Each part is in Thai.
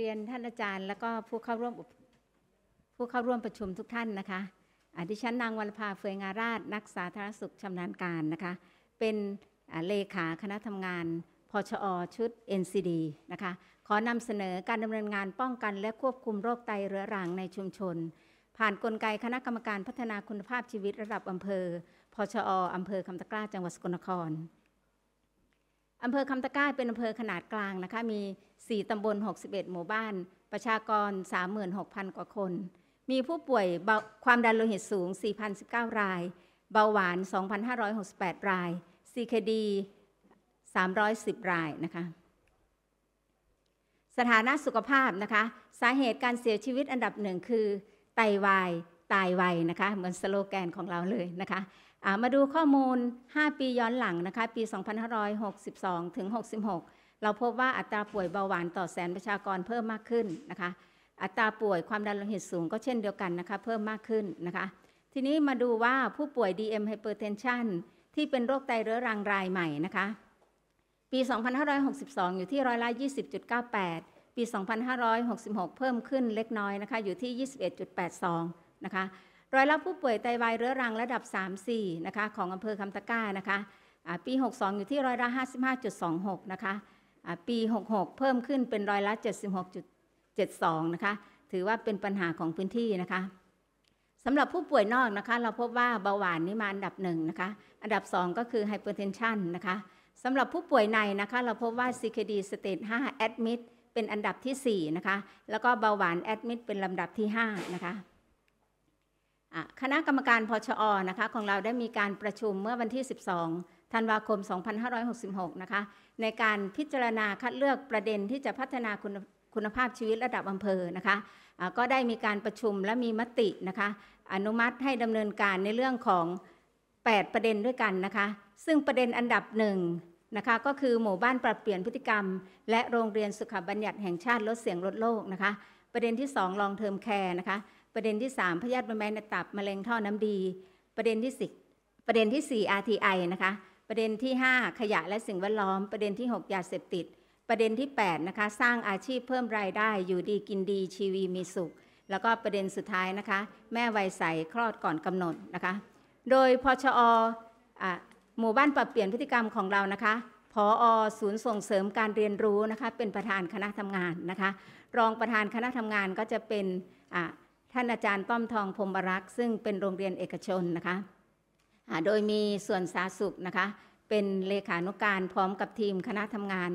เรียนท่านอาจารย์แล้วก็ผู้เข้าร่วม ผู้เข้าร่วมประชุมทุกท่านนะคะอดิฉันนางวรภาเฟยงาราชนักสาธารณสุขชำนาญการนะคะ เป็นเลขาคณะทำงาน พชอ ชุด NCD นะคะ ขอนำเสนอการดำเนินงานป้องกันและควบคุมโรคไตเรื้อรังในชุมชน ผ่านนกลไกคณะกรรมการพัฒนาคุณภาพชีวิตระดับอำเภอพชออำเภอคำตะกร้าจังหวัดสกลนครอำเภอคำตะก้าเป็นอำเภอขนาดกลางนะคะมี 4 ตำบล 61 หมู่บ้าน ประชากร 36,000 กว่าคน มีผู้ป่วยความดันโลหิตสูง 4,019 ราย เบาหวาน 2,568 ราย CKD 310 รายนะคะ สถานะสุขภาพนะคะ สาเหตุการเสียชีวิตอันดับหนึ่งคือไตวาย ตายไวนะคะเหมือนสโลแกนของเราเลยนะคะมาดูข้อมูล 5 ปีย้อนหลังนะคะ ปี 2562 ถึง 66 เราพบว่าอัตราป่วยเบาหวานต่อแสนประชากรเพิ่มมากขึ้นนะคะ อัตราป่วยความดันโลหิตสูงก็เช่นเดียวกันนะคะ เพิ่มมากขึ้นนะคะ ทีนี้มาดูว่าผู้ป่วย DM hypertension ที่เป็นโรคไตเรื้อรังรายใหม่นะคะ ปี 2562 อยู่ที่ร้อยละ20.98 ปี 2566 เพิ่มขึ้นเล็กน้อยนะคะ อยู่ที่ 21.82 นะคะร้อยละผู้ป่วยไตวายเรื้อรังระดับ 3-4 นะคะ ของอำเภอคำตะก้านะคะปี 62 อยู่ที่ร้อยละ 55.26 นะคะปี 66 เพิ่มขึ้นเป็นร้อยละ 76.72 นะคะ ถือว่าเป็นปัญหาของพื้นที่นะคะสำหรับผู้ป่วยนอกนะคะ เราพบว่าเบาหวานนี่มาอันดับหนึ่งนะคะ อันดับ 2 ก็คือไฮเปอร์เทนชันนะคะสำหรับผู้ป่วยในนะคะ เราพบว่า CKD stage 5 admit เป็นอันดับที่ 4 นะคะ แล้วก็เบาหวาน admit เป็นลำดับที่ 5 นะคะคณะกรรมการพชอนะคะของเราได้มีการประชุมเมื่อวันที่ 12 ธันวาคม 2566 นะคะ ในการพิจารณาคัดเลือกประเด็นที่จะพัฒนาคุณคุณภาพชีวิตระดับอำเภอ นะคะะก็ได้มีการประชุมและมีมติ นะคะ อนุมัติให้ดำเนินการในเรื่องของ 8 ประเด็นด้วยกันนะคะ ซึ่งประเด็นอันดับหนึ่งนะคะ ก็คือหมู่บ้านปรับเปลี่ยนพฤติกรรม และโรงเรียนสุขบัญญัติแห่งชาติลดเสียงลดโลกนะคะ ประเด็นที่2ลองเทอมแคร์นะคะประเด็นที่ 3 พยาธิใบไม้ในตับ มะเร็งท่อน้ำดี ประเด็นที่ 10 ประเด็นที่ 4 RTI นะคะประเด็นที่ 5 ขยะและสิ่งแวดล้อม ประเด็นที่ 6 ยาเสพติด ประเด็นที่8นะคะสร้างอาชีพเพิ่มรายได้อยู่ดีกินดีชีวีมีสุข แล้วก็ประเด็นสุดท้ายนะคะแม่วัยใสคลอดก่อนกำหนดนะคะ โดยพชออหมู่บ้านปรับเปลี่ยนพฤติกรรมของเรานะคะพออศูนย์ส่งเสริมการเรียนรู้นะคะเป็นประธานคณะทำงานนะคะ รองประธานคณะทำงานก็จะเป็นท่านอาจารย์ป้อมทองพรมรักษ์ซึ่งเป็นโรงเรียนเอกชนนะคะโดยมีส่วนสาสุขนะคะเป็นเลขานุการ พร้อมกับทีมคณะทำงาน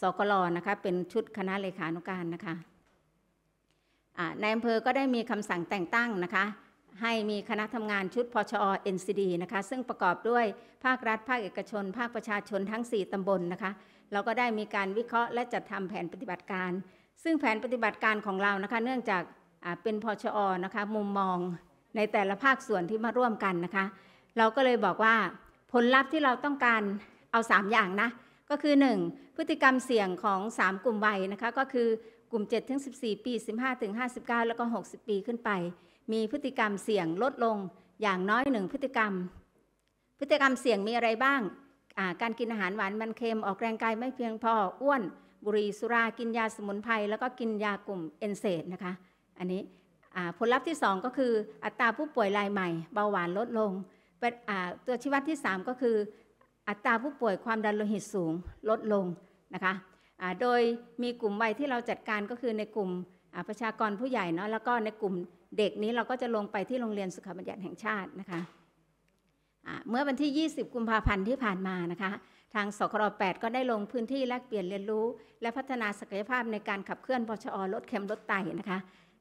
สกลนะคะเป็นชุดคณะเลขานุการนะคะในอำเภอก็ได้มีคำสั่งแต่งตั้งนะคะให้มีคณะทำงานชุดพชอ NCD นะคะซึ่งประกอบด้วยภาครัฐ ภาคเอกชน ภาคประชาชนทั้ง 4ตำบลนนะคะเราก็ได้มีการวิเคราะห์และจัดทำแผนปฏิบัติการ ซึ่งแผนปฏิบัติการของเรานะคะ เนื่องจากเป็นพอชอนะคะมุมมองในแต่ละภาคส่วนที่มาร่วมกันนะคะ เราก็เลยบอกว่าผลลัพธ์ที่เราต้องการเอา 3 อย่างนะ ก็คือ 1. พฤติกรรมเสี่ยงของ 3 กลุ่มวัยนะคะก็คือกลุ่ม7สิปี 1 5ห้แล้วก็ 60 ปีขึ้นไป มีพฤติกรรมเสี่ยงลดลงอย่างน้อยหนึ่งพฤติกรรม พฤติกรรมเสี่ยงมีอะไรบ้างการกินอาหารหวานมันเค็มออกแรงกายไม่เพียงพออ้วนบุหรี่สุรากินยาสมุนไพรแล้วก็กินยากลุ่มเอนเซตนะคะอันนี้ผลลัพธ์ที่ 2 ก็คืออัตราผู้ป่วยรายใหม่เบาหวานลดลงตัวชี้วัดที่ 3 ก็คืออัตราผู้ป่วยความดันโลหิตสูงลดลงนะคะโดยมีกลุ่มวัยที่เราจัดการก็คือในกลุ่มประชากรผู้ใหญ่เนาะแล้วก็ในกลุ่มเด็กนี้เราก็จะลงไปที่โรงเรียนสุขบัญญัติแห่งชาตินะคะเมื่อวันที่ 20กุมภาพันธ์ที่ผ่านมานะคะทางสคร8ก็ได้ลงพื้นที่แลกเปลี่ยนเรียนรู้ และพัฒนาศักยภาพในการขับเคลื่อนปชอลดเข็มลดไตนะคะ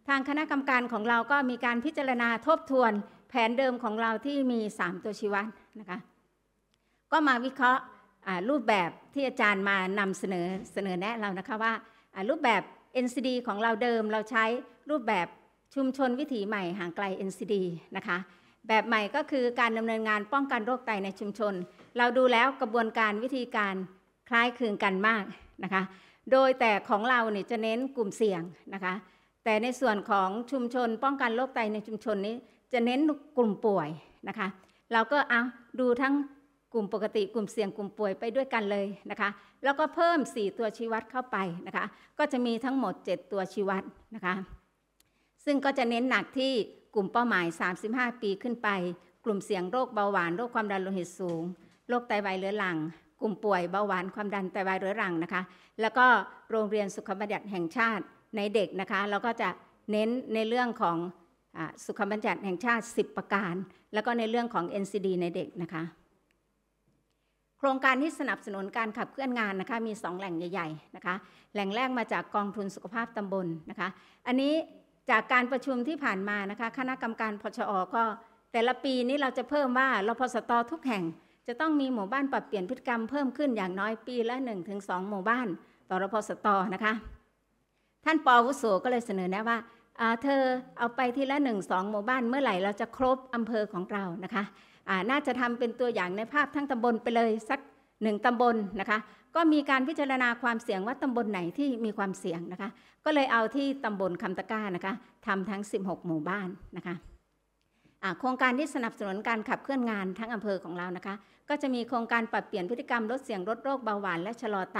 ทางคณะกรรมการของเราก็มีการพิจารณาทบทวนแผนเดิมของเราที่มี 3 ตัวชี้วัดนะคะ ก็มาวิเคราะห์รูปแบบที่อาจารย์มานำเสนอเสนอแนะเรานะคะว่ารูปแบบ NCD ของเราเดิมเราใช้รูปแบบชุมชนวิถีใหม่ห่างไกล NCD นะคะ แบบใหม่ก็คือการดำเนินงานป้องกันโรคไตในชุมชน เราดูแล้วกระบวนการวิธีการคล้ายคลึงกันมากนะคะ โดยแต่ของเราเนี่ยจะเน้นกลุ่มเสี่ยงนะคะแต่ในส่วนของชุมชนป้องกันโรคไตในชุมชนนี้จะเน้นกลุ่มป่วยนะคะเราก็เอาดูทั้งกลุ่มปกติกลุ่มเสี่ยงกลุ่มป่วยไปด้วยกันเลยนะคะแล้วก็เพิ่ม 4 ตัวชี้วัดเข้าไปนะคะก็จะมีทั้งหมด 7 ตัวชี้วัดนะคะซึ่งก็จะเน้นหนักที่กลุ่มเป้าหมาย 35 ปีขึ้นไป กลุ่มเสี่ยงโรคเบาหวาน โรคความดันโลหิตสูงโรคไตวายเรื้อรังกลุ่มป่วยเบาหวานความดันไตวายเรื้อรังนะคะแล้วก็โรงเรียนสุขบัญญัติแห่งชาติในเด็กนะคะเราก็จะเน้นในเรื่องของอสุขบัญญัติแห่งชาติ 10 ประการ แล้วก็ในเรื่องของ NCD ในเด็กนะคะ โครงการที่สนับสนุนการขับเคลื่อนงานนะคะ มี 2 แหล่งใหญ่ ๆนะคะ แหล่งแรกมาจากกองทุนสุขภาพตำบลนนะคะ อันนี้จากการประชุมที่ผ่านมานะคะ คณะกรรมการพชอก็แต่ละปีนี้เราจะเพิ่มว่าเราพสตทุกแห่งจะต้องมีหมู่บ้านปรับเปลี่ยนพฤติกรรมเพิ่มขึ้นอย่างน้อยปีละ 1-2หมู่บ้าน ต่อรพสตนะคะท่านปอวุโสก็ เลยเสนอแนะว่าเธอเอาไปทีละหนึ่งสองหมู่บ้านเมื่อไหร่เราจะครบอำเภอของเรานะคะน่าจะทำเป็นตัวอย่างในภาพทั้งตำบลไปเลยสักหนึ่งตำบลนะคะก็มีการพิจารณาความเสี่ยงว่าตำบลไหนที่มีความเสี่ยงนะคะก็เลยเอาที่ตำบลคำตะก้านะคะทำทั้ง 16 หมู่บ้านนะคะโครงการที่สนับสนุนการขับเคลื่อนงานทั้งอำเภอของเรานะคะก็จะ มีโครงการปรับเปลี่ยนพฤติกรรมลดเสี่ยงลดโรคเบาหวานและชะลอไต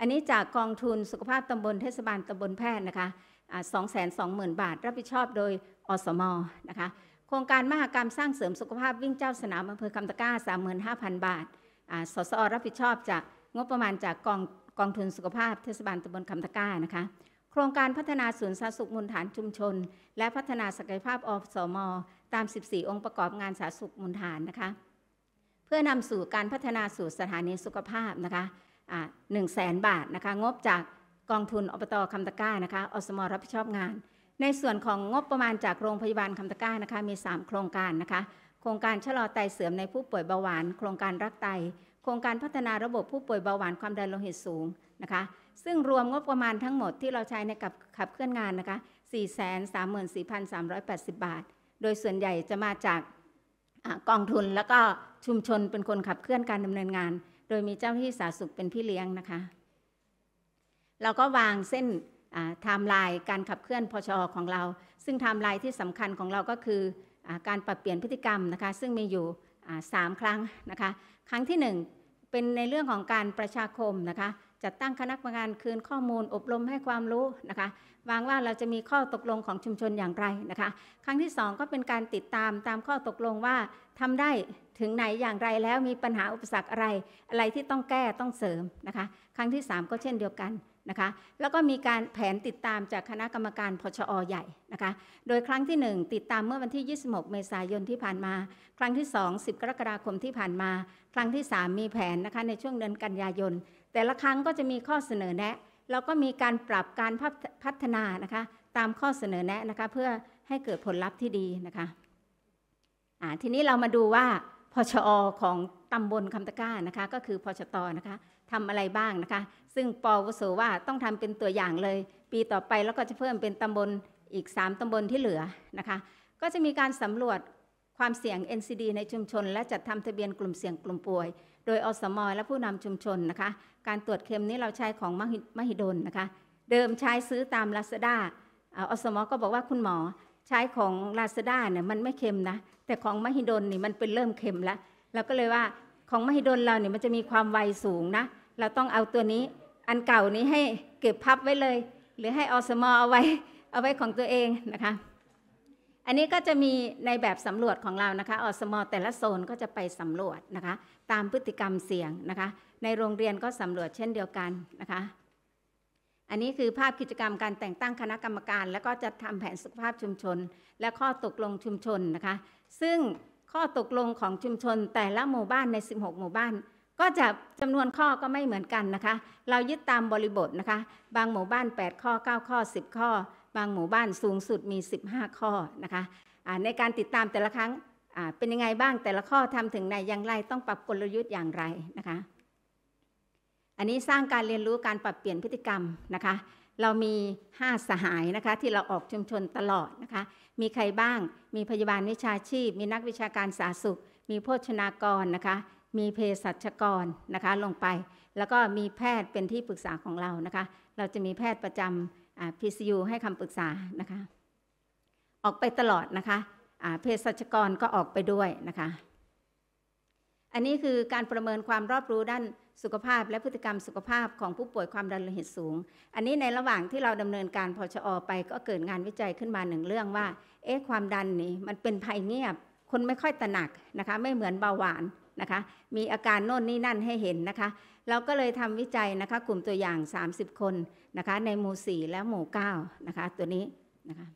อันนี้จากกองทุนสุขภาพตำบลเทศบาลตำบลแพทย์นะคะสองแสนสองหมื่นบาท รับผิดชอบโดยอสมนะคะ โครงการมหากรรมสร้างเสริมสุขภาพวิ่งเจ้าสนามอำเภอคำตะก้าสามหมื่นห้าพันบาทสสรับผิดชอบจากงบประมาณจากกองกองทุนสุขภาพเทศบาลตำบลคำตะก้านะคะ โครงการพัฒนาศูนย์สาธารณสุขมูลฐานชุมชน และพัฒนาศักยภาพอสมตาม 14 องค์ประกอบงานสาธารณสุขมูลฐานนะคะ เพื่อนำสู่การพัฒนาสู่สถานีสุขภาพนะคะหนึ่งแสนบาทนะคะงบจากกองทุนอบตคำตะก้านะคะ อสมรับผิดชอบงาน ในส่วนของงบประมาณจากโรงพยาบาลคำตะก้านะคะ มี 3 โครงการนะคะ โครงการชะลอไตเสื่อมในผู้ป่วยเบาหวาน โครงการรักไต โครงการพัฒนาระบบผู้ป่วยเบาหวานความดันโลหิตสูงนะคะซึ่งรวมงบประมาณทั้งหมดที่เราใช้ในกับขับเคลื่อนงานนะคะ434,380 บาท โดยส่วนใหญ่จะมาจากกองทุนแล้วก็ชุมชนเป็นคนขับเคลื่อนการดำเนินงานโดย มีเจ้าที่สาธารณสุขเป็นพี่เลี้ยงนะคะ เราก็วางเส้นไทม์ไลน์การขับเคลื่อนพชอของเรา ซึ่งไทม์ไลน์ที่สำคัญของเราก็คืออการปรับเปลี่ยนพฤติกรรมนะคะ ซึ่งมีอยู่สามครั้งนะคะ ครั้งที่ 1 เป็นในเรื่องของการประชาคมนะคะจัดตั้งคณะกรรมการคืนข้อมูลอบรมให้ความรู้นะคะ วางว่าเราจะมีข้อตกลงของชุมชนอย่างไรนะคะ ครั้งที่ 2 ก็เป็นการติดตามตามข้อตกลงว่า ทำได้ถึงไหนอย่างไรแล้วมีปัญหาอุปสรรคอะไร อะไรที่ต้องแก้ต้องเสริมนะคะ ครั้งที่ 3 ก็เช่นเดียวกันนะคะ แล้วก็มีการแผนติดตามจากคณะกรรมการพชอใหญ่นะคะ โดยครั้งที่ 1 ติดตามเมื่อวันที่ 26 เมษายนที่ผ่านมา ครั้งที่ 2 10 กรกฎาคมที่ผ่านมา ครั้งที่ 3 มีแผนนะคะในช่วงเดือนกันยายนแต่ละครั้งก็จะมีข้อเสนอแนะเราก็มีการปรับการพัฒนานะคะ ตามข้อเสนอแนะนะคะเพื่อให้เกิดผลลัพธ์ที่ดีนะคะะทีนี้เรามาดูว่าพชอของตำบลคำตะก้านะคะ ก็คือพชตนะคะทำอะไรบ้างนะคะ ซึ่งปวสว่าต้องทำเป็นตัวอย่างเลย ปีต่อไปแล้วก็จะเพิ่มเป็นตำบลอีก 3ตำบลที่เหลือนะคะ ก็จะมีการสำรวจความเสี่ยง NCD ในชุมชน และจัดทำทะเบียนกลุ่มเสี่ยงกลุ่มป่วย โดยอสมอและผู้นำชุมชนนะคะการตรวจเค็มนี้เราใช้ของมหิดลนะคะ เดิมใช้ซื้อตามลาซาด้าอสมอก็บอกว่าคุณหมอใช้ของลาซาด้าเนี่ยมันไม่เค็มนะ แต่ของมหิดลนี่มันเป็นเริ่มเค็มแล้วเราก็เลยว่าของมหิดลเราเนี่ยมันจะมีความไวสูงนะ เราต้องเอาตัวนี้อันเก่านี้ให้เก็บพับไว้เลย หรือให้อสมอเอาไว้เอาไว้ของตัวเองนะคะ อันนี้ก็จะมีในแบบสำรวจของเรานะคะอสมอ แต่ละโซนก็จะไปสำรวจนะคะตามพฤติกรรมเสี่ยงนะคะในโรงเรียนก็สำรวจเช่นเดียวกันนะคะ อันนี้คือภาพกิจกรรมการแต่งตั้งคณะกรรมการ แล้วก็จะทำแผนสุขภาพชุมชน และข้อตกลงชุมชนนะคะซึ่งข้อตกลงของชุมชนแต่ละหมู่บ้านใน 16 หมู่บ้าน ก็จะจำนวนข้อก็ไม่เหมือนกันนะคะเรายึดตามบริบทนะคะบางหมู่บ้าน 8 ข้อ 9 ข้อ 10 ข้อ บางหมู่บ้านสูงสุดมี 15 ข้อนะคะะในการติดตามแต่ละครั้งเป็นยังไงบ้างแต่ละข้อทำถึงไหนอย่างไรต้องปรับกลยุทธ์อย่างไรนะคะ อันนี้สร้างการเรียนรู้การปรับเปลี่ยนพฤติกรรมนะคะ เรามี 5 สหายนะคะที่เราออกชุมชนตลอดนะคะ มีใครบ้าง มีพยาบาลวิชาชีพ มีนักวิชาการสาธารณสุข มีโภชนากรนะคะ มีเภสัชกรนะคะ ลงไป แล้วก็มีแพทย์เป็นที่ปรึกษาของเรานะคะเราจะมีแพทย์ประจำพีซียูให้คำปรึกษานะคะ ออกไปตลอดนะคะเภสัชกรก็ออกไปด้วยนะคะ อันนี้คือการประเมินความรอบรู้ด้านสุขภาพและพฤติกรรมสุขภาพของผู้ป่วยความดันโลหิตสูง อันนี้ในระหว่างที่เราดำเนินการพอชอไปก็เกิดงานวิจัยขึ้นมาหนึ่งเรื่องว่าเอ๊ะความดันนี่มันเป็นภัยเงียบ คนไม่ค่อยตระหนักนะคะ ไม่เหมือนเบาหวานนะคะ มีอาการโน่นนี่นั่นให้เห็นนะคะ เราก็เลยทำวิจัยนะคะ กลุ่มตัวอย่าง 30 คนนะคะ ในหมู่4และหมู่ 9 นะคะ ตัวนี้นะคะ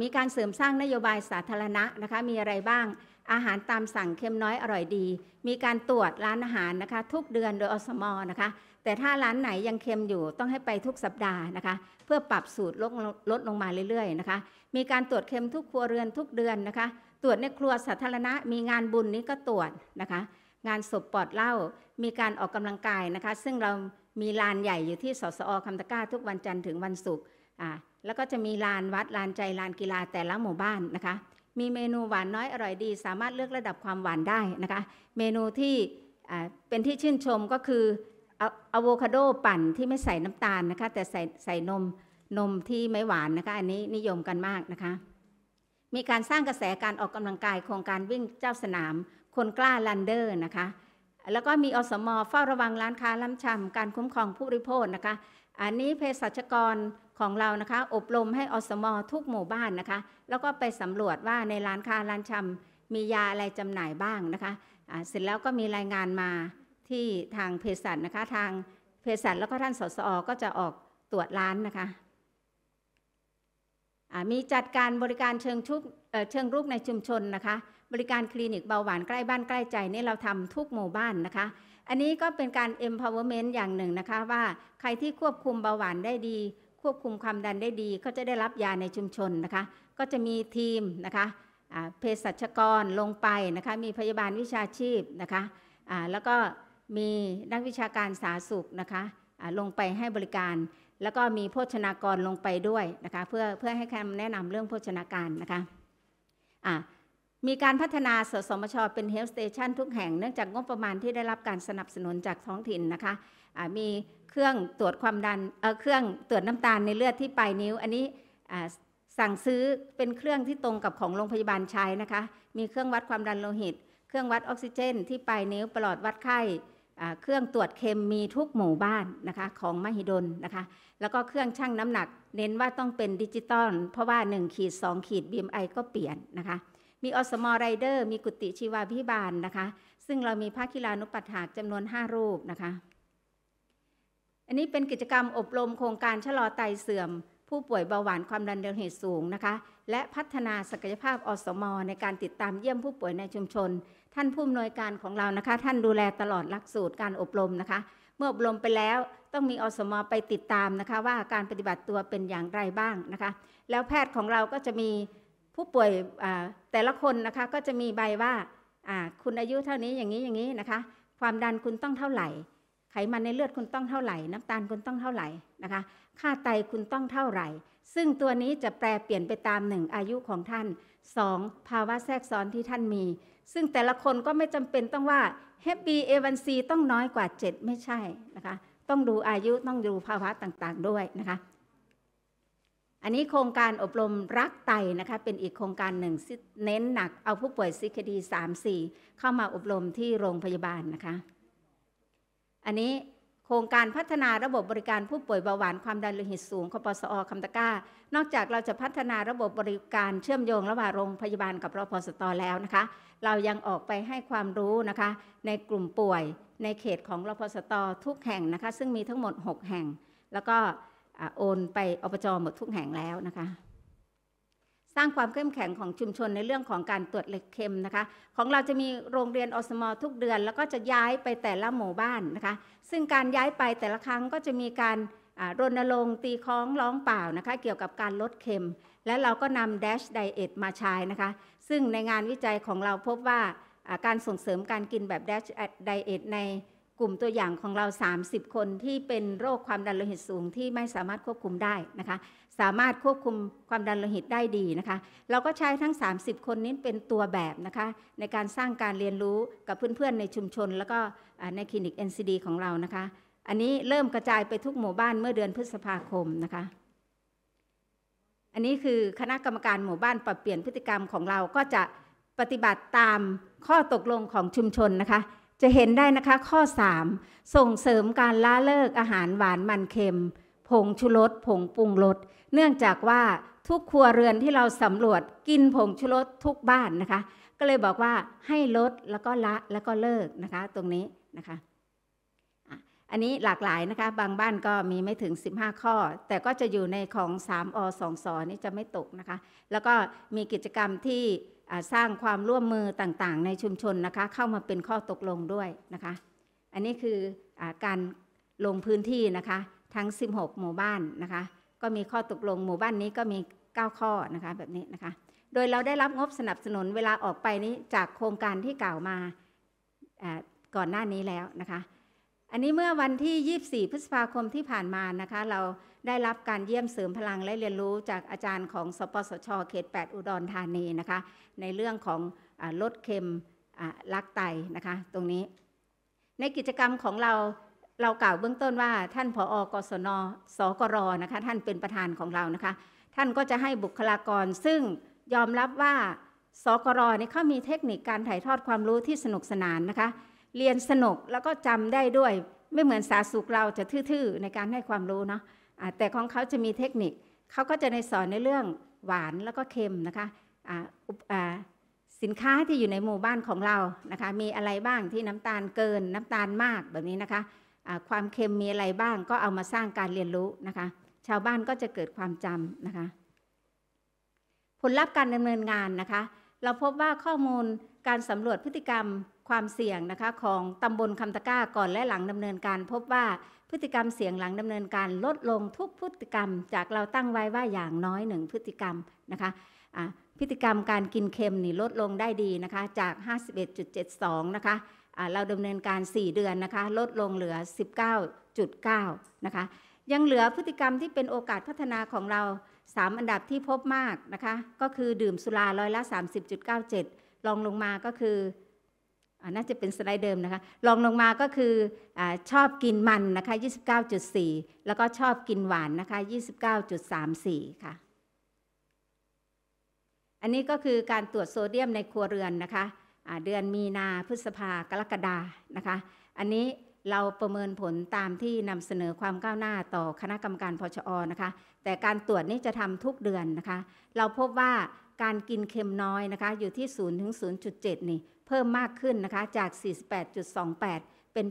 มีการเสริมสร้างนโยบายสาธารณะนะคะ มีอะไรบ้างอาหารตามสั่งเค็มน้อยอร่อยดี มีการตรวจร้านอาหารนะคะ ทุกเดือนโดยอสมอนะคะ แต่ถ้าร้านไหนยังเค็มอยู่ต้องให้ไปทุกสัปดาห์นะคะ เพื่อปรับสูตรลดลดลงมาเรื่อยๆนะคะมีการตรวจเค็มทุกครัวเรือนทุกเดือนนะคะ ตรวจในครัวสาธารณะ มีงานบุญนี้ก็ตรวจนะคะ งานศพปลอดเหล้ามีการออกกำลังกายนะคะ ซึ่งเรามีลานใหญ่อยู่ที่สสอคำตะก้าทุกวันจันทร์ถึงวันศุกร์แล้วก็จะมีลานวัดลานใจลานกีฬาแต่ละหมู่บ้านนะคะ มีเมนูหวานน้อยอร่อยดี สามารถเลือกระดับความหวานได้นะคะ เมนูที่เป็นที่ชื่นชมก็คืออะโวคาโดปั่นที่ไม่ใส่น้ำตาลนะคะ แต่ใส่ใส่นมนมที่ไม่หวานนะคะอันนี้นิยมกันมากนะคะ มีการสร้างกระแสการออกกำลังกายโครงการวิ่งเจ้าสนาม คนกล้าลันเดอร์นะคะ แล้วก็มีอสมอเฝ้าระวังร้านค้าล้ำชาการคุ้มครองผู้บริโภคนะคะ อันนี้เภสัชกรของเรานะคะ อบรมให้อสมอทุกหมู่บ้านนะคะ แล้วก็ไปสำรวจว่าในร้านค้าร้านชำมียาอะไรจำหน่ายบ้างนะคะเสร็จแล้วก็มีรายงานมาที่ทางเภสัชนะคะ ทางเภสัชแล้วก็ท่านสสอก็จะออกตรวจร้านนะคะ มีจัดการบริการเชิงชุกเชิงรุกในชุมชนนะคะ บริการคลินิกเบาหวานใกล้บ้านใกล้ใจนี่เราทำทุกหมู่บ้านนะคะ อันนี้ก็เป็นการ empowerment อย่างหนึ่งนะคะว่าใครที่ควบคุมเบาหวานได้ดีควบคุมความดันได้ดีก็จะได้รับยาในชุมชนนะคะก็จะมีทีมนะคะเภสัชกรลงไปนะคะมีพยาบาลวิชาชีพนะคะแล้วก็มีนักวิชาการสาธารณสุขนะคะลงไปให้บริการ แล้วก็มีโภชนากรลงไปด้วยนะคะเพื่อเพื่อให้คำแนะนำเรื่องโภชนาการนะคะมีการพัฒนาสสมชเป็นเฮล์สเตชันทุกแห่งเนื่องจากงบประมาณที่ได้รับการสนับสนุนจากท้องถิ่นนะคะะมีเครื่องตรวจความดันเเครื่องตรวจน้ำตาลในเลือดที่ปลายนิ้ว อันนี้สั่งซื้อเป็นเครื่องที่ตรงกับของโรงพยาบาลใช้นะคะ มีเครื่องวัดความดันโลหิต เครื่องวัดออกซิเจน ที่ปลายนิ้วปลอดวัดไข้ เครื่องตรวจเคมมีทุกหมู่บ้านนะคะของมหิดลนะคะ แล้วก็เครื่องชั่งน้ำหนัก เน้นว่าต้องเป็นดิจิตอลเพราะว่า 1 ขีด 2 ขีด BMI ก็เปลี่ยนนะคะมีอสมอไรเดอร์ มีกุติชีวาพิบาลนะคะ ซึ่งเรามีภาคีฬานุปัฏฐากจำนวน 5 รูปนะคะ อันนี้เป็นกิจกรรมอบรม โครงการชะลอไตเสื่อม ผู้ป่วยเบาหวานความดันดลหตุสูงนะคะและพัฒนาศักยภาพอสมอในการติดตามเยี่ยมผู้ป่วยในชุมชน ท่านผู้อำนวยการของเรานะคะ ท่านดูแลตลอดหลักสูตรการอบรมนะคะ เมื่ออบรมไปแล้วต้องมีอสมอไปติดตามนะคะว่าการปฏิบัติตัวเป็นอย่างไรบ้างนะคะ แล้วแพทย์ของเราก็จะมีผู้ป่วยแต่ละคนนะคะก็จะมีใบว่าคุณอายุเท่านี้อย่างนี้อย่างนี้นะคะ ความดันคุณต้องเท่าไหร่ ไขมันในเลือดคุณต้องเท่าไหร่ น้ำตาลคุณต้องเท่าไหร่นะคะ ค่าไตคุณต้องเท่าไหร่ ซึ่งตัวนี้จะแปลเปลี่ยนไปตามหนึ่งอายุของท่าน 2 ภาวะแทรกซ้อนที่ท่านมี ซึ่งแต่ละคนก็ไม่จำเป็นต้องว่า HbA1c ต้องน้อยกว่า 7 ไม่ใช่นะคะ ต้องดูอายุต้องดูภาวะต่าง ๆ ด้วยนะคะอันนี้ โครงการอบรมรักไตนะคะเป็นอีกโครงการหนึ่งเน้นหนักเอาผู้ป่วยซิคดี3-4 เข้ามาอบรมที่โรงพยาบาลนะคะ อันนี้โครงการพัฒนาระบบบริการผู้ป่วยเบาหวานความดันโลหิตสูงคปสอคำตะก้า นอกจากเราจะพัฒนาระบบบริการเชื่อมโยงระหว่างโรงพยาบาลกับรพสต แล้วนะคะเรายังออกไปให้ความรู้นะคะในกลุ่มป่วยในเขตของรพสต ทุกแห่งนะคะ ซึ่งมีทั้งหมด 6 แห่งแล้วก็โอนไปอบจหมด ทุกแห่งแล้วนะคะ สร้างความ เข้มแข็งของชุมชนในเรื่องของการตรวจเหล็กเค็มนะคะของเราจะมีโรงเรียน อสมอทุกเดือน แล้วก็จะย้ายไปแต่ละหมู่บ้านนะคะ ซึ่งการย้ายไปแต่ละครั้งก็จะมีการรณรงค์ตีคล้องร้องเปล่านะคะ เกี่ยวกับการลดเค็มและเราก็นำแดชไดเอทมาใช้นะคะ ซึ่งในงานวิจัยของเราพบว่าการส่งเสริมการกินแบบแดชไดเอทในกลุ่มตัวอย่างของเรา 30 คนที่เป็นโรคความดันโลหิตสูง ที่ไม่สามารถควบคุมได้นะคะ สามารถควบคุมความดันโลหิตได้ดีนะคะ เราก็ใช้ทั้ง 30 คนนี้เป็นตัวแบบนะคะ ในการสร้างการเรียนรู้กับเพื่อนๆในชุมชนแล้วก็ในคลินิก NCD ของเรานะคะ อันนี้เริ่มกระจายไปทุกหมู่บ้านเมื่อเดือนพฤษภาคมนะคะ อันนี้คือคณะกรรมการหมู่บ้านปรับเปลี่ยนพฤติกรรมของเราก็จะปฏิบัติตามข้อตกลงของชุมชนนะคะจะเห็นได้นะคะข้อ 3 ส่งเสริมการละเลิกอาหารหวานมันเค็ม ผงชูรสผงปรุงรสเนื่องจากว่าทุกครัวเรือนที่เราสำรวจกินผงชูรสทุกบ้านนะคะ ก็เลยบอกว่าให้ลดแล้วก็ละแล้วก็เลิกนะคะตรงนี้นะคะอันนี้หลากหลายนะคะบางบ้านก็มีไม่ถึง 15 ข้อ แต่ก็จะอยู่ในของ 3 อ 2สอนี่จะไม่ตกนะคะ แล้วก็มีกิจกรรมที่สร้างความร่วมมือต่างๆ ในชุมชนนะคะ เข้ามาเป็นข้อตกลงด้วยนะคะ อันนี้คืออการลงพื้นที่นะคะ ทั้ง 16 หมู่บ้านนะคะก็มีข้อตกลงหมู่บ้านนี้ก็มี 9 ข้อนะคะแบบนี้นะคะ โดยเราได้รับงบสนับสนุนเวลาออกไปนี้จากโครงการที่กล่าวมาก่อนหน้านี้แล้วนะคะอันนี้เมื่อวันที่ 24 พฤษภาคมที่ผ่านมานะคะ เราได้รับการเยี่ยมเสริมพลังและเรียนรู้จากอาจารย์ของสปสช เขต 8 อุดรธานีนะคะ ในเรื่องของลดเค็มลักไตนะคะตรงนี้ ในกิจกรรมของเราเรากล่าวเบื้องต้นว่าท่านผออกศนสกรนะคะท่านเป็นประธานของเรานะคะ ท่านก็จะให้บุคลากร ซึ่งยอมรับว่าสกรนี่เขามีเทคนิคการถ่ายทอดความรู้ที่สนุกสนานนะคะเรียนสนุกแล้วก็จำได้ด้วย ไม่เหมือนสาสุขเราจะทื่อๆ ในการให้ความรู้เนาะแต่ของเขาจะมีเทคนิคเขาก็จะในสอนในเรื่องหวานแล้วก็เค็มนะคะะสินค้าที่อยู่ในหมู่บ้านของเรานะคะมีอะไรบ้างที่น้ำตาลเกิน น้ำตาลมากแบบนี้นะคะะความเค็มมีอะไรบ้างก็เอามาสร้างการเรียนรู้นะคะ ชาวบ้านก็จะเกิดความจำนะคะผลลัพธ์การดำเนินงานนะคะ เราพบว่าข้อมูลการสำรวจพฤติกรรมความเสี่ยงนะคะของตำบลคำตะก้า ก่อนและหลังดำเนินการพบว่าพฤติกรรมเสี่ยงหลังดำเนินการลดลงทุกพฤติกรรม จากเราตั้งไว้ว่าอย่างน้อยหนึ่งพฤติกรรมนะคะพฤติกรรมการกินเค็มนี่ลดลงได้ดีนะคะจาก 51.72นะคะะเราดำเนินการ 4 เดือนนะคะลดลงเหลือ 19.9นะคะยังเหลือพฤติกรรมที่เป็นโอกาสพัฒนาของเรา 3 อันดับที่พบมากนะคะก็คือดื่มสุราร้อยละ 30.97ลองลงมาก็คือน่าจะเป็นสไลด์เดิมนะคะลองลงมาก็คืออชอบกินมันนะคะ29.4 แล้วก็ชอบกินหวานนะคะ29.34ค่ะ อันนี้ก็คือการตรวจโซเดียมในครัวเรือนนะคะเดือนมีนาพฤษภากรกฎานะคะ อันนี้เราประเมินผลตามที่นำเสนอความก้าวหน้าต่อคณะกรรมการพชอนะคะ แต่การตรวจนี้จะทำทุกเดือนนะคะ เราพบว่าการกินเค็มน้อยนะคะอยู่ที่ 0 ถึง 0.7นี่เพิ่มมากขึ้นนะคะจาก 48.28 เป็น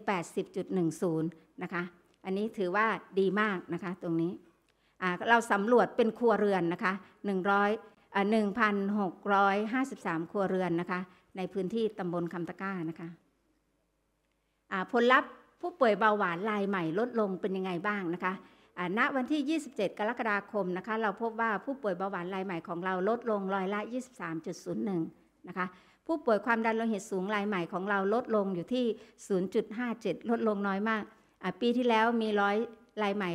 80.10 นะคะอันนี้ถือว่าดีมากนะคะตรงนี้เราสำรวจเป็นครัวเรือนนะคะ 100 1,653 ครัวเรือนนะคะ ในพื้นที่ตำบลคำตะก้านะคะผลลัพธ์ผู้ป่วยเบาหวานรายใหม่ลดลงเป็นยังไงบ้างนะคะณวันที่ 27 กรกฎาคมนะคะ เราพบว่าผู้ป่วยเบาหวานรายใหม่ของเราลดลงร้อยละ 23.01นะคะ ผู้ป่วยความดันโลหิตสูงรายใหม่ของเราลดลงอยู่ที่ 0.57 ลดลงน้อยมาก ปีที่แล้วมีร้อยรายใหม่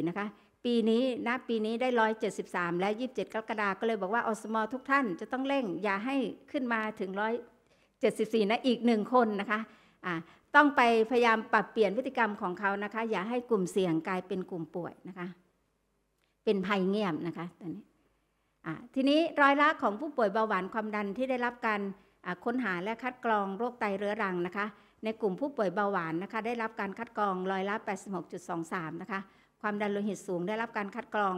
174 นะคะ ปีนี้นะปีนี้ได้ 173 และ 27กรกฎาคมก็เลย บอกว่าอสมอทุกท่านจะต้องเร่งอย่าให้ขึ้นมาถึง 174 นะอีกหนึ่งคนนะคะต้องไปพยายามปรับเปลี่ยนพฤติกรรมของเขานะคะ อย่าให้กลุ่มเสี่ยงกลายเป็นกลุ่มป่วยนะคะ เป็นภัยเงียบนะคะ ตอนนี้ทีนี้รอยละของผู้ป่วยเบาหวานความดันที่ได้รับการค้นหาและคัดกรองโรคไตเรื้อรังนะคะ ในกลุ่มผู้ป่วยเบาหวานนะคะ ได้รับการคัดกรองรอยละ 86.23 นะคะ ความดันโลหิตสูง ได้รับการคัดกรอง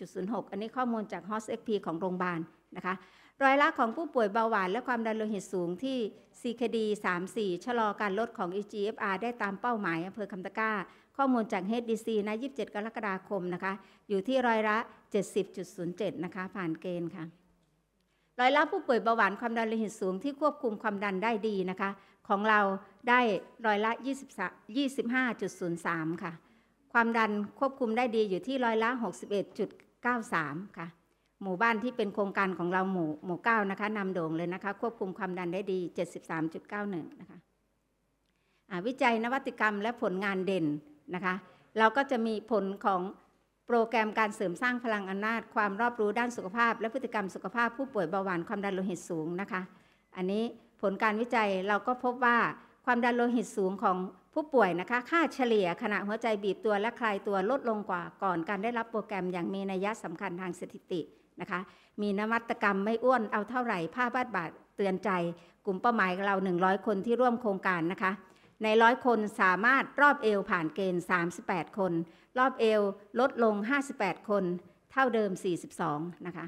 80.06 อันนี้ข้อมูลจาก h o s เอ็กของโรงพยาบาลนะคะร้อยละของ ผู้ป่วยเบาหวาน และความดันโลหิตสูงที่ CKD 34 ชะลอการลดของ EGFR ได้ตามเป้าหมายอำเภอคำตะก้า ข้อมูลจาก HDC นะ27กรกฎาคมนะคะ อยู่ที่ร้อยละ 70.07 นะคะ ผ่านเกณฑ์ค่ะร้อยละผู้ป่วยเบาหวานความดันโลหิตสูงที่ควบคุมความดันได้ดีนะคะ ของเราได้ร้อยละ 25.03 ค่ะ ความดันควบคุมได้ดีอยู่ที่ร้อยละ 61.93 ค่ะหมู่บ้านที่เป็นโครงการของเราหมู่หมู่เก้านะคะนำโด่งเลยนะคะ ควบคุมความดันได้ดี 73.91นะคะวิจัยนวัตกรรมและผลงานเด่นนะคะเราก็จะมีผลของโปรแกรมการเสริมสร้างพลังอำนาจความรอบรู้ด้านสุขภาพ และพฤติกรรมสุขภาพผู้ป่วยเบาหวาน ความดันโลหิตสูงนะคะอันนี้ผลการวิจัยเราก็พบว่าความดันโลหิตสูงของผู้ป่วยนะคะค่าเฉลี่ยขณะหัวใจบีบตัวและคลายตัวลดลงกว่าก่อน การได้รับโปรแกรมอย่างมีนัยสำคัญทางสถิตินะคะมีนวัตกรรมไม่อ้วนเอาเท่าไหร่ผ้าบาดบาดเตือนใจ กลุ่มเป้าหมายเรา 100 คนที่ร่วมโครงการนะคะ ในร้อยคนสามารถรอบเอวผ่านเกณฑ์38 คน รอบเอวลดลง 58 คนเท่าเดิม 42นะคะ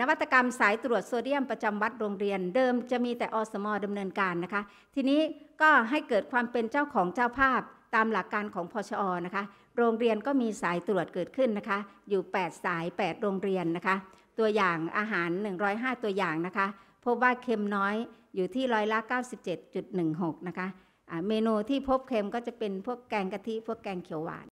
นวัตกรรมสายตรวจโซเดียมประจำวัดโรงเรียนเดิมจะมีแต่อสมอดำเนินการนะคะ ทีนี้ก็ให้เกิดความเป็นเจ้าของเจ้าภาพตามหลักการของพอชอนะคะโรงเรียนก็มีสายตรวจเกิดขึ้นนะคะ อยู่ 8 สาย 8 โรงเรียนนะคะ ตัวอย่างอาหาร 105 ตัวอย่างนะคะ พบว่าเค็มน้อยอยู่ที่ร้อยละ97.16 นะคะะเมนูที่พบเค็มก็จะเป็นพวกแกงกะทิ พวกแกงเขียวหวาน